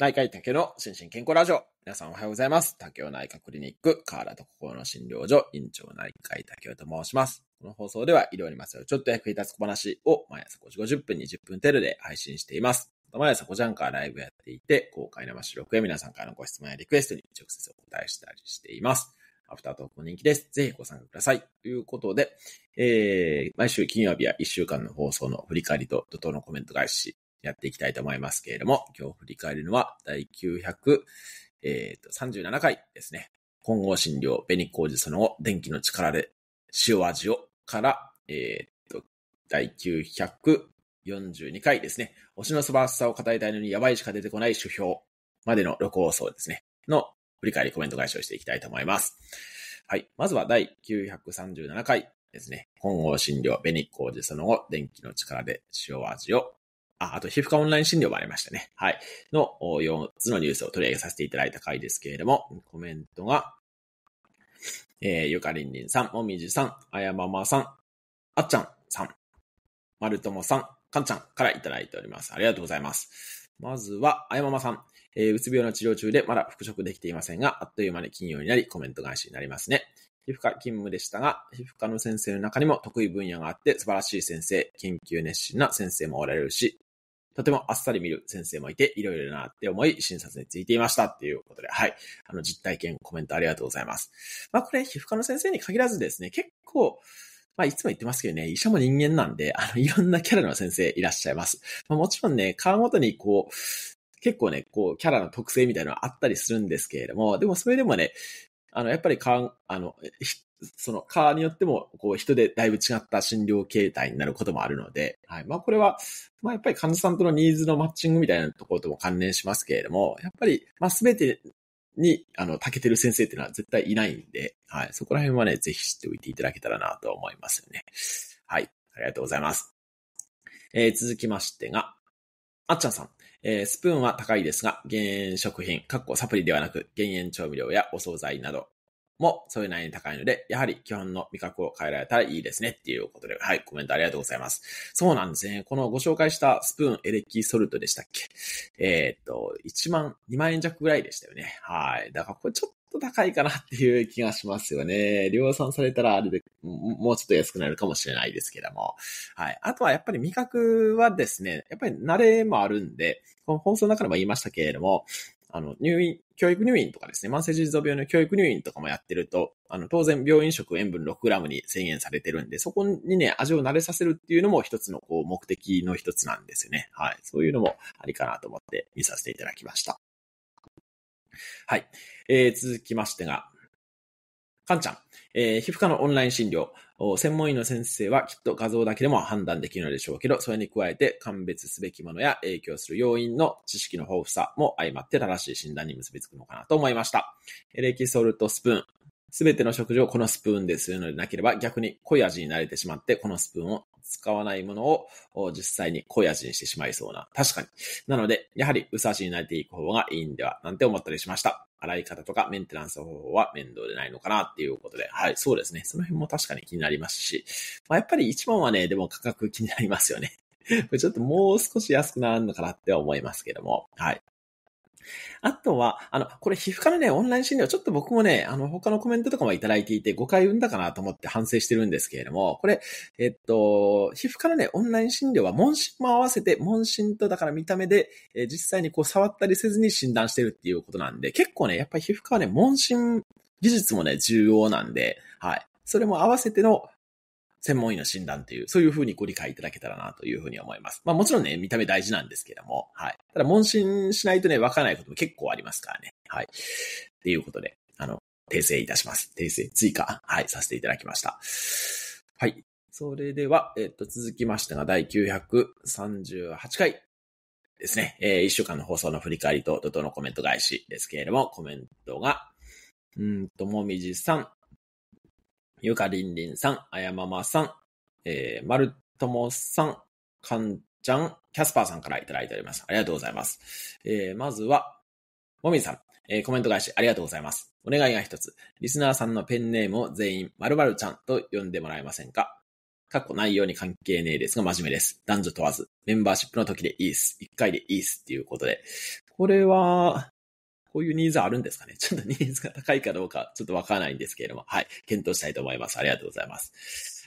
内科医竹の心身健康ラジオ。皆さんおはようございます。竹雄内科クリニック、河原と心の診療所、院長内科医竹雄と申します。この放送では医療にまつわるちょっと役に立つ小話を毎朝5時50分1 0分程度で配信しています。毎朝5時半からライブやっていて、公開生収録や皆さんからのご質問やリクエストに直接お答えしたりしています。アフタートーク人気です。ぜひご参加ください。ということで、えー、毎週金曜日は1週間の放送の振り返りと怒涛のコメント返しやっていきたいと思いますけれども、今日振り返るのは第937、えー、回ですね。混合診療、紅麹その後、電気の力で塩味をから、えー、っと、第942回ですね。推しの素晴らしさを語りたいのにやばいしか出てこない主評までの録音層ですね。の振り返りコメント解消していきたいと思います。はい。まずは第937回ですね。混合診療、紅麹その後、電気の力で塩味をあ、あと皮膚科オンライン診療もありましたね。はい。の4つのニュースを取り上げさせていただいた回ですけれども、コメントが、えー、ゆかりんりんさん、もみじさん、あやままさん、あっちゃんさん、まるともさん、かんちゃんからいただいております。ありがとうございます。まずは、あやままさん。えー、うつ病の治療中でまだ復職できていませんが、あっという間に金曜になり、コメント返しになりますね。皮膚科勤務でしたが、皮膚科の先生の中にも得意分野があって素晴らしい先生、研究熱心な先生もおられるし、とてもあっさり見る先生もいて、いろいろなって思い、診察についていましたっていうことで、はい。あの、実体験、コメントありがとうございます。まあ、これ、皮膚科の先生に限らずですね、結構、まあ、いつも言ってますけどね、医者も人間なんで、あの、いろんなキャラの先生いらっしゃいます。まあ、もちろんね、顔ごとにこう、結構ね、こう、キャラの特性みたいなのはあったりするんですけれども、でもそれでもね、あの、やっぱりか、あの、そのーによっても、こう、人でだいぶ違った診療形態になることもあるので、はい。まあ、これは、まあ、やっぱり患者さんとのニーズのマッチングみたいなところとも関連しますけれども、やっぱり、まあ、すべてに、あの、たけてる先生っていうのは絶対いないんで、はい。そこら辺はね、ぜひ知っておいていただけたらなと思いますよね。はい。ありがとうございます。えー、続きましてが、あっちゃんさん。えー、スプーンは高いですが、減塩食品、かっこサプリではなく、減塩調味料やお惣菜などもそれなりに高いので、やはり基本の味覚を変えられたらいいですねっていうことで、はい、コメントありがとうございます。そうなんですね。このご紹介したスプーンエレキソルトでしたっけえー、っと、1万、2万円弱ぐらいでしたよね。はい。だからこれちょっょっと高いかなっていう気がしますよね。量産されたらあれで、もうちょっと安くなるかもしれないですけども。はい。あとはやっぱり味覚はですね、やっぱり慣れもあるんで、この放送の中でも言いましたけれども、あの、入院、教育入院とかですね、慢性腎臓病の教育入院とかもやってると、あの、当然病院食塩分 6g に制限されてるんで、そこにね、味を慣れさせるっていうのも一つのこう目的の一つなんですよね。はい。そういうのもありかなと思って見させていただきました。はい。えー、続きましてが、かんちゃん。えー、皮膚科のオンライン診療。専門医の先生はきっと画像だけでも判断できるのでしょうけど、それに加えて鑑別すべきものや影響する要因の知識の豊富さも相まって正しい診断に結びつくのかなと思いました。エレキソルトスプーン、すべての食事をこのスプーンでするのでなければ逆に濃い味に慣れてしまってこのスプーンを使わないものを実際に濃い味にしてしまいそうな。確かに。なので、やはり薄味に慣れていく方がいいんではなんて思ったりしました。洗い方とかメンテナンス方法は面倒でないのかなっていうことで。はい、そうですね。その辺も確かに気になりますし。まあ、やっぱり一番はね、でも価格気になりますよね。これちょっともう少し安くなるのかなって思いますけども。はい。あとは、あの、これ皮膚科のね、オンライン診療、ちょっと僕もね、あの、他のコメントとかもいただいていて、誤解生んだかなと思って反省してるんですけれども、これ、えっと、皮膚科のね、オンライン診療は問診も合わせて、問診とだから見た目で、え実際にこう触ったりせずに診断してるっていうことなんで、結構ね、やっぱり皮膚科はね、問診技術もね、重要なんで、はい。それも合わせての、専門医の診断という、そういうふうにご理解いただけたらなというふうに思います。まあもちろんね、見た目大事なんですけども、はい。ただ問診しないとね、わからないことも結構ありますからね。はい。っていうことで、あの、訂正いたします。訂正追加、はい、させていただきました。はい。それでは、えっと、続きましてが第938回ですね。えー、1週間の放送の振り返りと、怒涛のコメント返しですけれども、コメントが、うんと、もみじさん、ゆかりんりんさん、あやままさん、えー、まるともさん、かんちゃん、キャスパーさんからいただいております。ありがとうございます。えー、まずは、もみさん、えー、コメント返しありがとうございます。お願いが一つ。リスナーさんのペンネームを全員、〇〇ちゃんと呼んでもらえませんか過去内容に関係ねえですが真面目です。男女問わず、メンバーシップの時でいいっす。一回でいいっすっていうことで。これは、こういうニーズあるんですかね ちょっとニーズが高いかどうか、ちょっとわからないんですけれども、はい。検討したいと思います。ありがとうございます。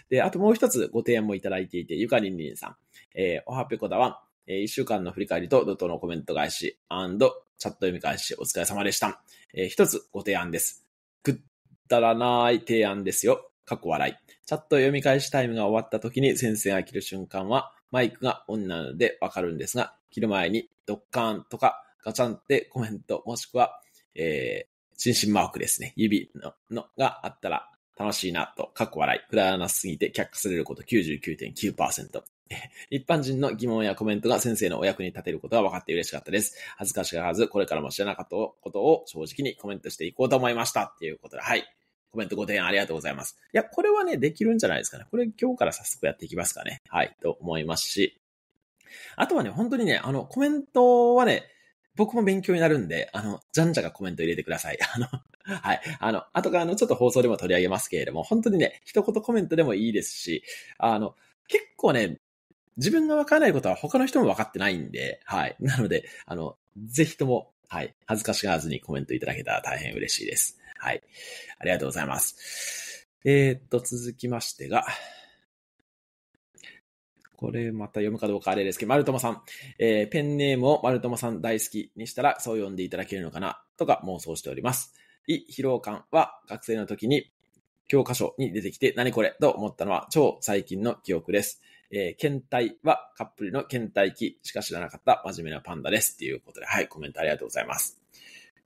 で、あともう一つご提案もいただいていて、ゆかりんりんさん。えー、おはぺこだわん。えー、一週間の振り返りと、怒涛のコメント返し、アンド、チャット読み返し、お疲れ様でした。えー、一つご提案です。くったらない提案ですよ。過去笑い。チャット読み返しタイムが終わった時に先生が切る瞬間は、マイクがオンなのでわかるんですが、切る前にドッカーンとか、ガチャンってコメント、もしくは、えー、心身マークですね。指の、のがあったら楽しいなと、かっこ笑い、くだらなすぎて却下されること99.9%。一般人の疑問やコメントが先生のお役に立てることが分かって嬉しかったです。恥ずかしがらず、これからも知らなかったことを正直にコメントしていこうと思いました。っていうことで、はい。コメントご提案ありがとうございます。いや、これはね、できるんじゃないですかね。これ今日から早速やっていきますかね。はい、と思いますし。あとはね、本当にね、あの、コメントはね、僕も勉強になるんで、あの、じゃんじゃがコメント入れてください。あの、はい。あの、とからあの、ちょっと放送でも取り上げますけれども、本当にね、一言コメントでもいいですし、あの、結構ね、自分がわからないことは他の人もわかってないんで、はい。なので、あの、ぜひとも、はい。恥ずかしがらずにコメントいただけたら大変嬉しいです。はい。ありがとうございます。えー、っと、続きましてが、これまた読むかどうかあれですけど、丸友さん。えー、ペンネームを丸友さん大好きにしたら、そう呼んでいただけるのかな、とか妄想しております。い、疲労感は学生の時に教科書に出てきて、何これと思ったのは超最近の記憶です。えー、検体はカップルの検体期しか知らなかった真面目なパンダです。っていうことで、はい、コメントありがとうございます。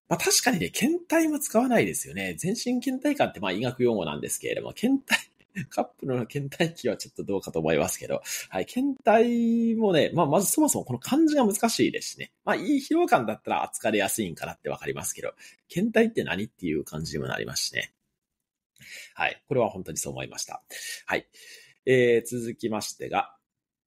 まあ確かにね、検体も使わないですよね。全身検体感ってまあ医学用語なんですけれども、検体、カップルの倦怠期はちょっとどうかと思いますけど、はい、検体もね、まあ、まずそもそもこの漢字が難しいですしね。まあ、いい疲労感だったら扱いやすいんかなってわかりますけど、検体って何っていう感じにもなりますしね。はい、これは本当にそう思いました。はい。えー、続きましてが、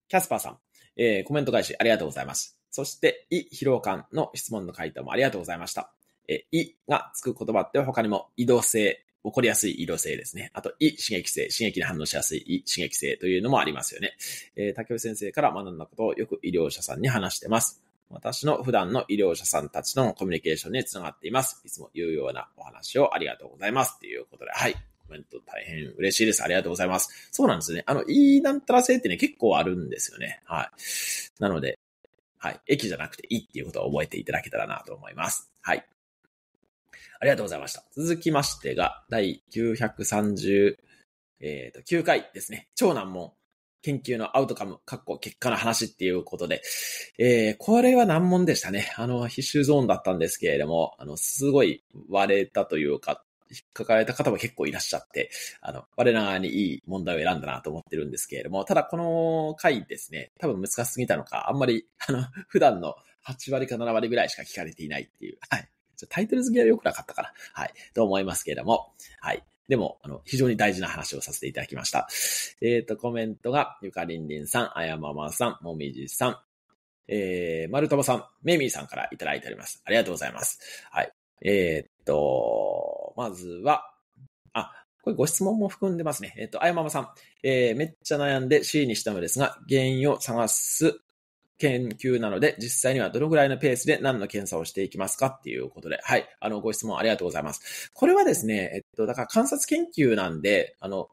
キャスパーさん、えー、コメント返しありがとうございます。そして、い疲労感の質問の回答もありがとうございました。え、いがつく言葉って他にも、移動性、起こりやすい色性ですね。あと、異刺激性、刺激に反応しやすい異刺激性というのもありますよね。えー、竹内先生から学んだことをよく医療者さんに話してます。私の普段の医療者さんたちのコミュニケーションにつながっています。いつも有用なお話をありがとうございます。ということで、はい。コメント大変嬉しいです。ありがとうございます。そうなんですね。あの、いいなんたら性ってね、結構あるんですよね。はい。なので、はい。駅じゃなくていいっていうことを覚えていただけたらなと思います。はい。ありがとうございました。続きましてが、第939、えー、と9回ですね。超難問。研究のアウトカム、かっ結果の話っていうことで、えー、これは難問でしたね。あの、必修ゾーンだったんですけれども、あの、すごい割れたというか、引っかかれた方も結構いらっしゃって、あの、我ながらにいい問題を選んだなと思ってるんですけれども、ただこの回ですね、多分難しすぎたのか、あんまり、あの、普段の8割か7割ぐらいしか聞かれていないっていう、はい。ちょタイトル付きは良くなかったかな。はい。と思いますけれども。はい。でも、あの、非常に大事な話をさせていただきました。えっ、ー、と、コメントが、ゆかりんりんさん、あやままさん、もみじさん、えー、まるともさん、めみーさんからいただいております。ありがとうございます。はい。えー、っと、まずは、あ、これご質問も含んでますね。えっと、あやままさん。えー、めっちゃ悩んで C にしたのですが、原因を探す研究なので、実際にはどのぐらいのペースで何の検査をしていきますかっていうことで、はい、あの、ご質問ありがとうございます。これはですね、えっと、だから観察研究なんで、あの、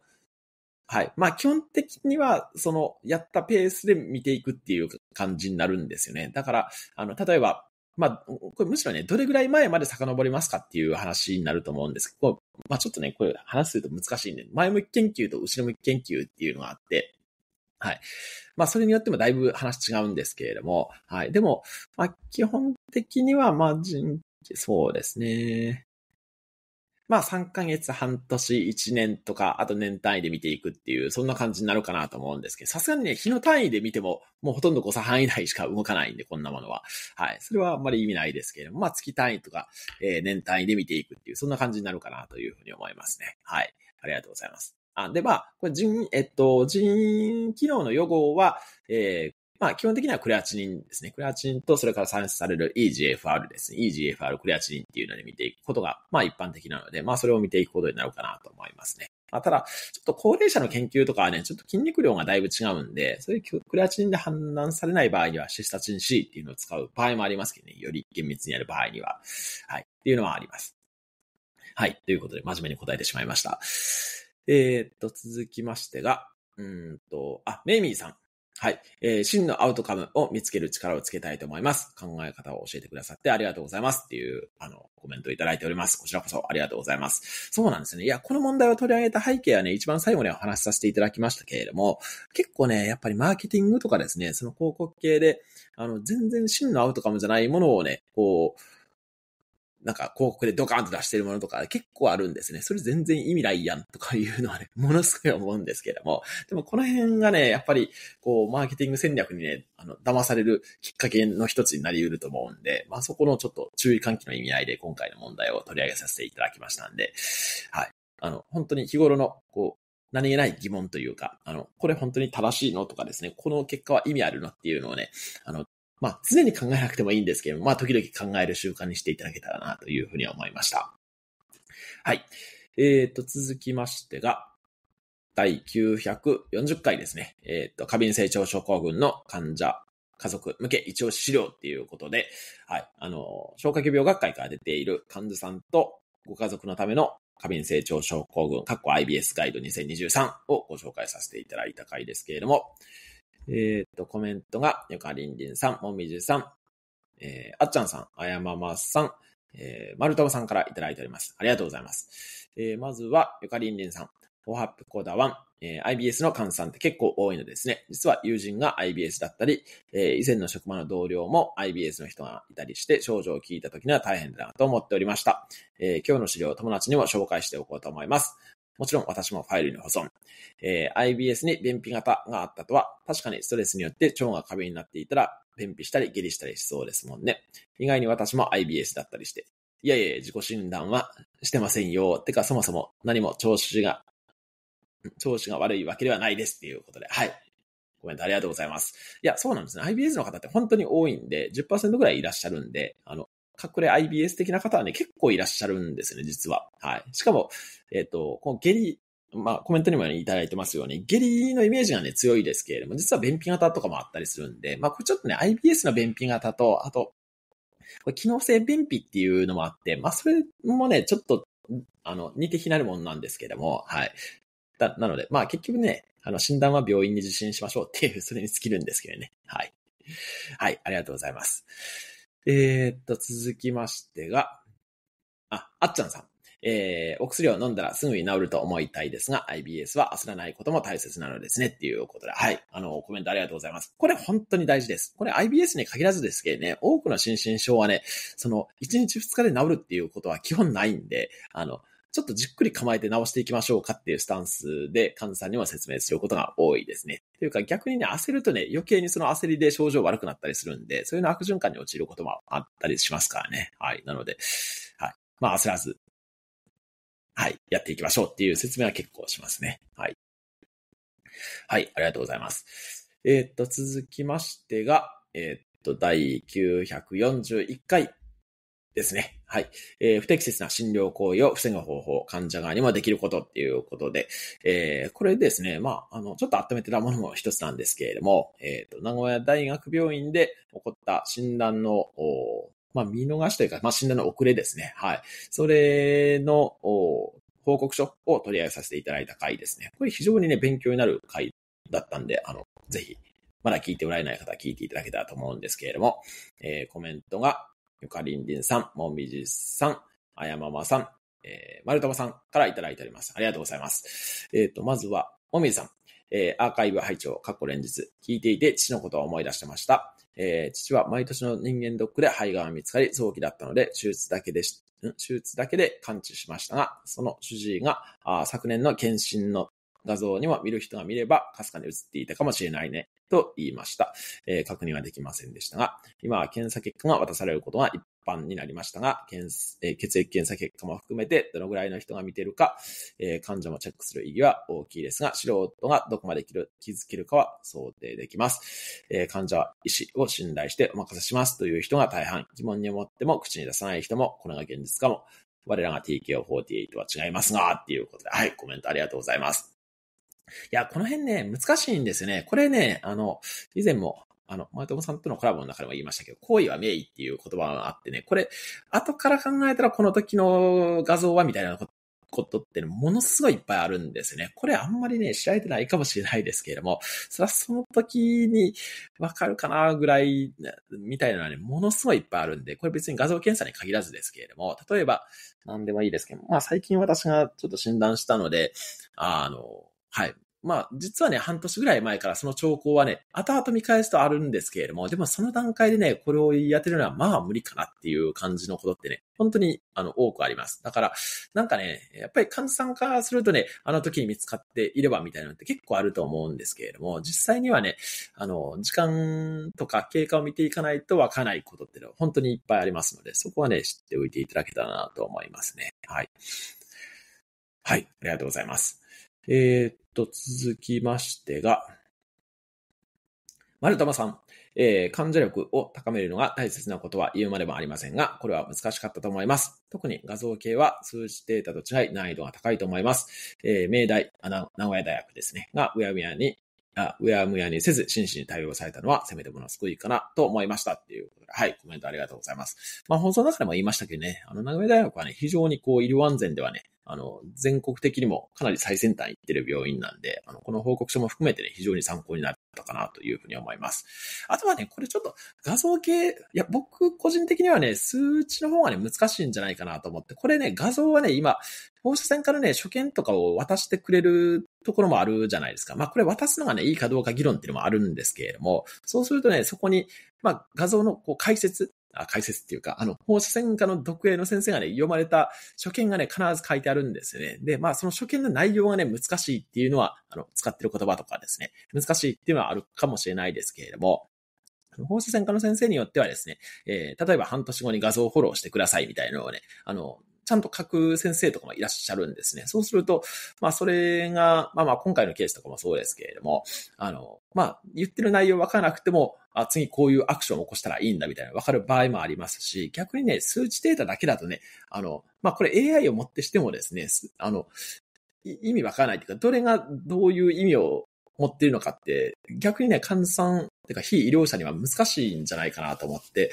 はい。まあ、基本的には、その、やったペースで見ていくっていう感じになるんですよね。だから、あの、例えば、まあ、これむしろね、どれぐらい前まで遡りますかっていう話になると思うんですけど、まあ、ちょっとね、これ話すると難しいんで、前向き研究と後ろ向き研究っていうのがあって、はい。まあ、それによってもだいぶ話違うんですけれども、はい。でも、まあ、基本的には、まあ、人、そうですね。まあ、3ヶ月、半年、1年とか、あと年単位で見ていくっていう、そんな感じになるかなと思うんですけど、さすがにね、日の単位で見ても、もうほとんど誤差範囲内しか動かないんで、こんなものは。はい。それはあんまり意味ないですけれども、まあ、月単位とか、えー、年単位で見ていくっていう、そんな感じになるかなというふうに思いますね。はい。ありがとうございます。あで、まあ、これえっと、腎機能の予防は、えー、まあ、基本的にはクレアチニンですね。クレアチニンと、それから算出される EGFR ですね。EGFR クレアチニンっていうので見ていくことが、まあ、一般的なので、まあ、それを見ていくことになるかなと思いますね。まあ、ただ、ちょっと高齢者の研究とかはね、ちょっと筋肉量がだいぶ違うんで、そういうクレアチニンで判断されない場合には、シスタチン C っていうのを使う場合もありますけどね、より厳密にやる場合には。はい。っていうのはあります。はい。ということで、真面目に答えてしまいました。えー、っと、続きましてが、うんと、あ、メイミーさん。はい。えー、真のアウトカムを見つける力をつけたいと思います。考え方を教えてくださってありがとうございます。っていう、あの、コメントをいただいております。こちらこそありがとうございます。そうなんですね。いや、この問題を取り上げた背景はね、一番最後にお話しさせていただきましたけれども、結構ね、やっぱりマーケティングとかですね、その広告系で、あの、全然真のアウトカムじゃないものをね、こう、なんか広告でドカンと出してるものとか結構あるんですね。それ全然意味ないやんとかいうのはね、ものすごい思うんですけれども。でもこの辺がね、やっぱりこう、マーケティング戦略にね、あの、騙されるきっかけの一つになり得ると思うんで、まあそこのちょっと注意喚起の意味合いで今回の問題を取り上げさせていただきましたんで、はい。あの、本当に日頃の、こう、何気ない疑問というか、あの、これ本当に正しいのとかですね、この結果は意味あるのっていうのをね、あの、まあ、常に考えなくてもいいんですけども、まあ、時々考える習慣にしていただけたらな、というふうに思いました。はい。えっ、ー、と、続きましてが、第940回ですね。えっ、ー、と、過敏性腸症候群の患者、家族向け一応資料っていうことで、はい、あの、消化器病学会から出ている患者さんとご家族のための過敏性腸症候群、IBS ガイド2023をご紹介させていただいた回ですけれども、えっ、と、コメントが、ゆかりんりんさん、もみじさん、えー、あっちゃんさん、あやままさん、えー、まるともさんからいただいております。ありがとうございます。えー、まずは、ゆかりんりんさん、おはっぷこだわん、えー、IBS の換算って結構多いのですね。実は友人が IBS だったり、えー、以前の職場の同僚も IBS の人がいたりして、症状を聞いた時には大変だなと思っておりました。えー、今日の資料を友達にも紹介しておこうと思います。もちろん私もファイルに保存。えー、IBS に便秘型があったとは、確かにストレスによって腸が過敏になっていたら、便秘したり下痢したりしそうですもんね。意外に私も IBS だったりして。いやいや、自己診断はしてませんよ。てか、そもそも何も調子が、調子が悪いわけではないですっていうことで。はい。コメントありがとうございます。いや、そうなんですね。IBS の方って本当に多いんで、10%ぐらいいらっしゃるんで、あの、隠れ IBS 的な方はね、結構いらっしゃるんですね、実は。はい。しかも、えっ、ー、と、この下痢、まあ、コメントにも、ね、いただいてますように、下痢のイメージがね、強いですけれども、実は便秘型とかもあったりするんで、まあ、これちょっとね、IBS の便秘型と、あと、これ機能性便秘っていうのもあって、まあ、それもね、ちょっと、あの、似て非なるもんなんですけども、はい。だ、なので、まあ、結局ね、あの、診断は病院に受診しましょうっていう、それに尽きるんですけどね。はい。はい、ありがとうございます。えー、っと、続きましてが、あ、あっちゃんさん。えー、お薬を飲んだらすぐに治ると思いたいですが、IBS は焦らないことも大切なのですね、っていうことで、はい。あの、コメントありがとうございます。これ本当に大事です。これ IBS に限らずですけどね、多くの心身症はね、その、1日2日で治るっていうことは基本ないんで、あの、ちょっとじっくり構えて直していきましょうかっていうスタンスで患者さんにも説明することが多いですね。というか逆にね、焦るとね、余計にその焦りで症状悪くなったりするんで、そういうの悪循環に陥ることもあったりしますからね。はい。なので、はい。まあ焦らず、はい。やっていきましょうっていう説明は結構しますね。はい。はい。ありがとうございます。えー、っと、続きましてが、えー、っと、第941回、ですね。はい。えー、不適切な診療行為を防ぐ方法、患者側にもできることっていうことで、えー、これですね、まあ、あの、ちょっと温めてたものも一つなんですけれども、えっ、ー、と、名古屋大学病院で起こった診断の、まあ、見逃しというか、まあ、診断の遅れですね。はい。それの、報告書を取り上げさせていただいた回ですね。これ非常にね、勉強になる回だったんで、あの、ぜひ、まだ聞いておられない方は聞いていただけたらと思うんですけれども、えー、コメントが、ゆかりんりんさん、もみじさん、あやままさん、えー、まるたまさんからいただいております。ありがとうございます。えっ、ー、と、まずは、もみじさん、えー、アーカイブ拝聴、過去連日、聞いていて父のことを思い出してました。えー、父は毎年の人間ドックで肺がんが見つかり、早期だったので、手術だけでし、手術だけで完治しましたが、その主治医が、あ昨年の検診の画像にも見る人が見れば、かすかに映っていたかもしれないね、と言いました。えー、確認はできませんでしたが、今は検査結果が渡されることが一般になりましたが、検えー、血液検査結果も含めて、どのぐらいの人が見てるか、えー、患者もチェックする意義は大きいですが、素人がどこまで気づけるかは想定できます。えー、患者は医師を信頼してお任せしますという人が大半、疑問に思っても口に出さない人も、これが現実かも。我らが TKO48 は違いますが、っていうことで、はい、コメントありがとうございます。いや、この辺ね、難しいんですよね。これね、あの、以前も、あの、前友さんとのコラボの中でも言いましたけど、行為は名医っていう言葉があってね、これ、後から考えたらこの時の画像はみたいなことことってものすごいいっぱいあるんですね。これあんまりね、知られてないかもしれないですけれども、それはその時にわかるかなぐらい、みたいなのはね、ものすごいいっぱいあるんで、これ別に画像検査に限らずですけれども、例えば、何でもいいですけど、まあ最近私がちょっと診断したので、あの、はい。まあ、実はね、半年ぐらい前からその兆候はね、後々見返すとあるんですけれども、でもその段階でね、これをやってるのはまあ無理かなっていう感じのことってね、本当に、あの、多くあります。だから、なんかね、やっぱり患者さんからするとね、あの時に見つかっていればみたいなのって結構あると思うんですけれども、実際にはね、あの、時間とか経過を見ていかないとわからないことってのは本当にいっぱいありますので、そこはね、知っておいていただけたらなと思いますね。はい。はい、ありがとうございます。えー、っと、続きましてが、丸玉さん、えー、患者力を高めるのが大切なことは言うまでもありませんが、これは難しかったと思います。特に画像系は数値データと違い難易度が高いと思います。えー、明大あ、名古屋大学ですね、がうやむやに、あうやむやにせず真摯に対応されたのはせめてもの救いかなと思いましたっていうことで、はい、コメントありがとうございます。まあ、放送の中でも言いましたけどね、あの、名古屋大学はね、非常にこう、医療安全ではね、あの、全国的にもかなり最先端行ってる病院なんで、あの、この報告書も含めてね、非常に参考になったかなというふうに思います。あとはね、これちょっと画像系、いや、僕個人的にはね、数値の方がね、難しいんじゃないかなと思って、これね、画像はね、今、放射線からね、所見とかを渡してくれるところもあるじゃないですか。まあ、これ渡すのがね、いいかどうか議論っていうのもあるんですけれども、そうするとね、そこに、まあ、画像のこう解説、解説っていうか、あの、放射線科の読影の先生がね、読まれた初見がね、必ず書いてあるんですよね。で、まあ、その初見の内容がね、難しいっていうのは、あの、使ってる言葉とかですね、難しいっていうのはあるかもしれないですけれども、放射線科の先生によってはですね、えー、例えば半年後に画像をフォローしてくださいみたいなのをね、あの、ちゃんと書く先生とかもいらっしゃるんですね。そうすると、まあそれが、まあまあ今回のケースとかもそうですけれども、あの、まあ言ってる内容わからなくても、あ、次こういうアクションを起こしたらいいんだみたいなわかる場合もありますし、逆にね、数値データだけだとね、あの、まあこれ AI をもってしてもですね、あの、意味わからないというか、どれがどういう意味を持っているのかって、逆にね、換算、てか非医療者には難しいんじゃないかなと思って、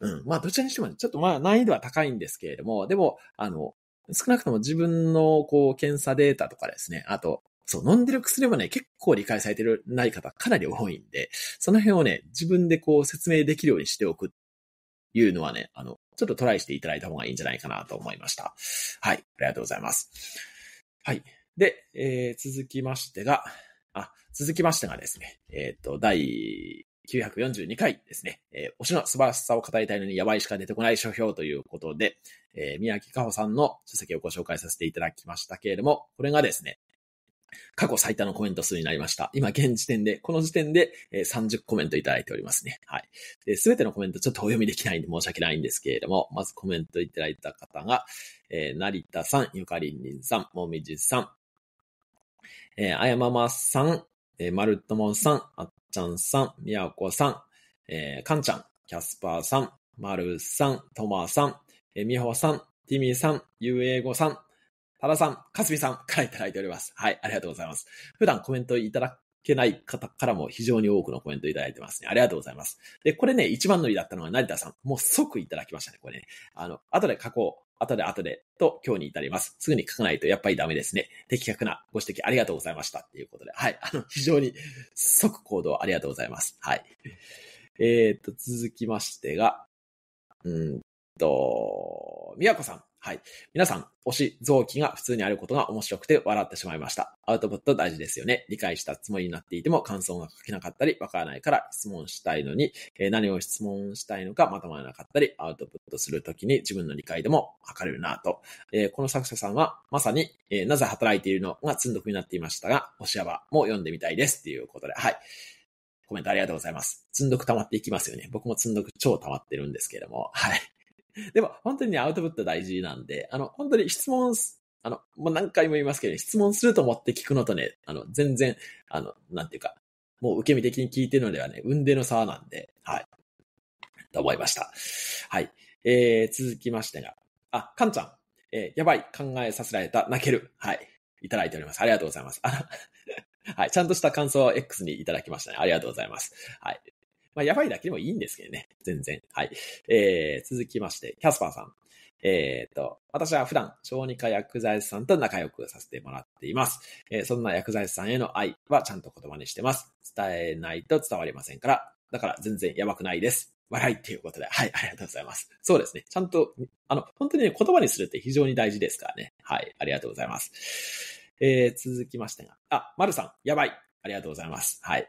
うん。まあ、どちらにしても、ちょっとまあ、難易度は高いんですけれども、でも、あの、少なくとも自分の、こう、検査データとかですね、あと、そう、飲んでる薬もね、結構理解されてるない方かなり多いんで、その辺をね、自分でこう説明できるようにしておくっていうのはね、あの、ちょっとトライしていただいた方がいいんじゃないかなと思いました。はい、ありがとうございます。はい。で、えー、続きましてが、あ、続きましてがですね、えっ、ー、と、第942回ですね、えー、推しの素晴らしさを語りたいのにやばいしか出てこない書評ということで、えー、宮城かほさんの書籍をご紹介させていただきましたけれども、これがですね、過去最多のコメント数になりました。今現時点で、この時点で30コメントいただいておりますね。はい。すべてのコメントちょっとお読みできないんで申し訳ないんですけれども、まずコメントいただいた方が、えー、成田さん、ゆかりんりんさん、もみじさん、えー、あやままさん、えー、まるっともんさん、あちゃんさん、みやこさん、えー、かんちゃん、キャスパーさん、まるさん、とまさん、えみほさん、ティミーさん、ゆうえいごさん、たださん、かすみさんからいただいております。はい、ありがとうございます。普段コメントいただけない方からも非常に多くのコメントいただいてますね。ありがとうございます。で、これね、一番乗りだったのは成田さん。もう即いただきましたね、これね。あの、後で書こう。後で後でと今日に至ります。すぐに書かないとやっぱりダメですね。的確なご指摘ありがとうございましたっていうことで、はい。あの、非常に即行動ありがとうございます。はい。えー、っと、続きましてが、うんと、みやこさん。はい。皆さん、推し、臓器が普通にあることが面白くて笑ってしまいました。アウトプット大事ですよね。理解したつもりになっていても感想が書けなかったり、わからないから質問したいのに、えー、何を質問したいのかまとまらなかったり、アウトプットするときに自分の理解でも測れるなと。えー、この作者さんは、まさに、えー、なぜ働いているのが積んどくになっていましたが、推し幅も読んでみたいですっていうことで、はい。コメントありがとうございます。積んどく溜まっていきますよね。僕も積んどく超溜まってるんですけれども、はい。でも、本当にね、アウトプット大事なんで、あの、本当に質問あの、もう何回も言いますけど、質問すると思って聞くのとね、あの、全然、あの、なんていうか、もう受け身的に聞いてるのではね、運での差なんで、はい。と思いました。はい。えー、続きましてが、あ、かんちゃん、えー、やばい、考えさせられた、泣ける。はい。いただいております。ありがとうございます。あはい。ちゃんとした感想を X にいただきましたね。ありがとうございます。はい。まあ、やばいだけでもいいんですけどね。全然。はい。えー、続きまして、キャスパーさん。えー、と、私は普段、小児科薬剤師さんと仲良くさせてもらっています。えー、そんな薬剤師さんへの愛はちゃんと言葉にしてます。伝えないと伝わりませんから。だから全然やばくないです。笑いっていうことで。はい、ありがとうございます。そうですね。ちゃんと、あの、本当に、ね、言葉にするって非常に大事ですからね。はい、ありがとうございます。えー、続きましてが、あ、まるさん、やばい。ありがとうございます。はい。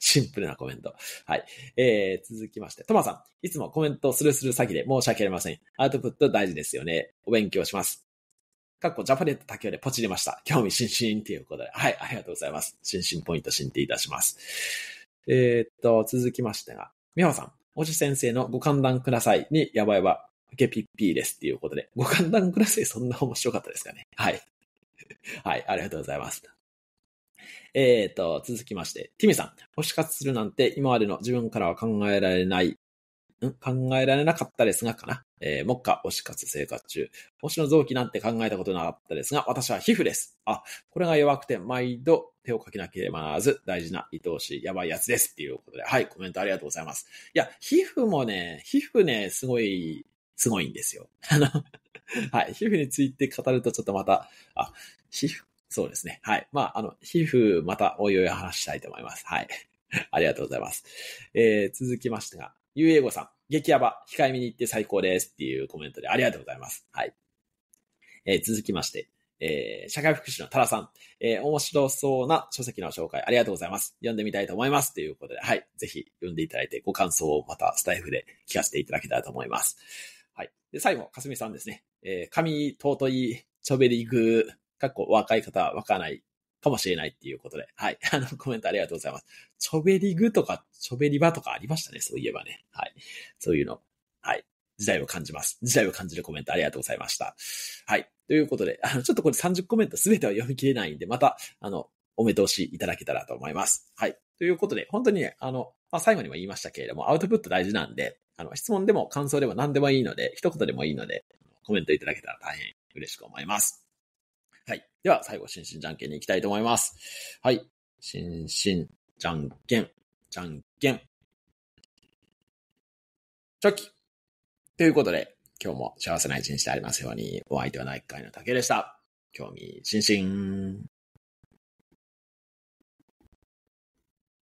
シンプルなコメント。はい。えー、続きまして、トマさん。いつもコメントするする詐欺で申し訳ありません。アウトプット大事ですよね。お勉強します。かっこジャパネット竹雄でポチりました。興味津々っていうことで。はい、ありがとうございます。心身ポイント進展いたします。えー、っと、続きましてが、みほさん。おじ先生のご勘談くださいに、やばいば、受けピッピーですっていうことで、ご勘談くださいそんな面白かったですかね。はい。はい、ありがとうございます。えっ、ー、と、続きまして、ティミさん、推し活するなんて今までの自分からは考えられない、ん考えられなかったですが、かな。えー、目下推し活生活中。推しの臓器なんて考えたことなかったですが、私は皮膚です。あ、これが弱くて毎度手をかけなければならず、大事な愛おしいやばいやつです。っていうことで、はい、コメントありがとうございます。いや、皮膚もね、皮膚ね、すごい、すごいんですよ。あの、はい、皮膚について語るとちょっとまた、あ、皮膚そうですね。はい。まあ、あの、皮膚、またおいおい話したいと思います。はい。ありがとうございます。えー、続きましてが、ゆうえごさん、激ヤバ、控えめに行って最高ですっていうコメントでありがとうございます。はい。えー、続きまして、えー、社会福祉のタラさん、えー、面白そうな書籍の紹介ありがとうございます。読んでみたいと思います。ということで、はい。ぜひ読んでいただいて、ご感想をまたスタイフで聞かせていただけたらと思います。はい。で、最後、かすみさんですね。えー、神尊いチョベリグかっこ若い方はわからないかもしれないっていうことで。はい。あの、コメントありがとうございます。ちょべり具とか、ちょべり場とかありましたね。そういえばね。はい。そういうの。はい。時代を感じます。時代を感じるコメントありがとうございました。はい。ということで、あの、ちょっとこれ30コメントすべては読み切れないんで、また、あの、お目通しいただけたらと思います。はい。ということで、本当にね、あの、まあ、最後にも言いましたけれども、アウトプット大事なんで、あの、質問でも感想でも何でもいいので、一言でもいいので、コメントいただけたら大変嬉しく思います。はい。では、最後、心身じゃんけんに行きたいと思います。はい。心身じゃんけん、じゃんけん。チョキということで、今日も幸せな一日でありますように、お相手は内科医の竹でした。興味津々。